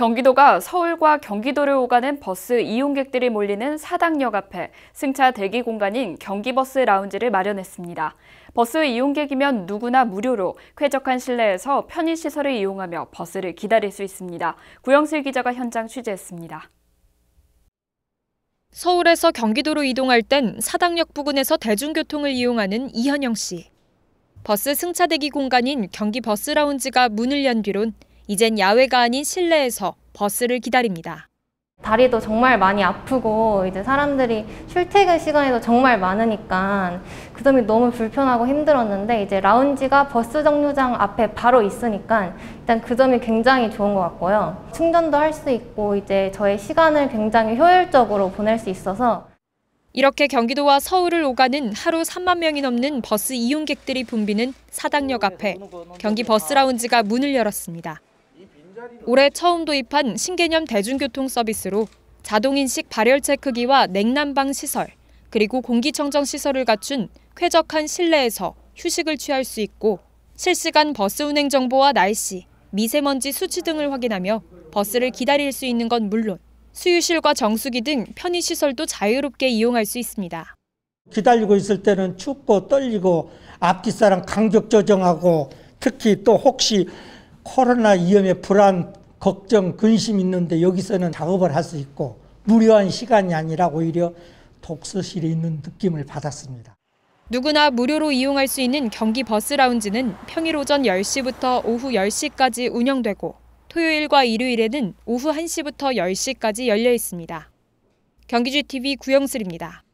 경기도가 서울과 경기도를 오가는 버스 이용객들이 몰리는 사당역 앞에 승차 대기 공간인 경기버스 라운지를 마련했습니다. 버스 이용객이면 누구나 무료로 쾌적한 실내에서 편의시설을 이용하며 버스를 기다릴 수 있습니다. 구영슬 기자가 현장 취재했습니다. 서울에서 경기도로 이동할 땐 사당역 부근에서 대중교통을 이용하는 이현영 씨. 버스 승차 대기 공간인 경기 버스 라운지가 문을 연 뒤론 이젠 야외가 아닌 실내에서 버스를 기다립니다. 다리도 정말 많이 아프고 이제 사람들이 출퇴근 시간에도 정말 많으니까 그 점이 너무 불편하고 힘들었는데 이제 라운지가 버스 정류장 앞에 바로 있으니까 일단 그 점이 굉장히 좋은 것 같고요. 충전도 할 수 있고 이제 저의 시간을 굉장히 효율적으로 보낼 수 있어서 이렇게 경기도와 서울을 오가는 하루 3만 명이 넘는 버스 이용객들이 붐비는 사당역 앞에 경기 버스 라운지가 문을 열었습니다. 올해 처음 도입한 신개념 대중교통 서비스로 자동인식 발열체 크기와 냉난방 시설, 그리고 공기청정 시설을 갖춘 쾌적한 실내에서 휴식을 취할 수 있고 실시간 버스 운행 정보와 날씨, 미세먼지 수치 등을 확인하며 버스를 기다릴 수 있는 건 물론 수유실과 정수기 등 편의시설도 자유롭게 이용할 수 있습니다. 기다리고 있을 때는 춥고 떨리고 앞뒷사람 간격 조정하고 특히 또 혹시 코로나 위험에 불안, 걱정, 근심 있는데 여기서는 작업을 할 수 있고 무료한 시간이 아니라 오히려 독서실에 있는 느낌을 받았습니다. 누구나 무료로 이용할 수 있는 경기 버스 라운지는 평일 오전 10시부터 오후 10시까지 운영되고 토요일과 일요일에는 오후 1시부터 10시까지 열려 있습니다. 경기주 TV 구영슬입니다.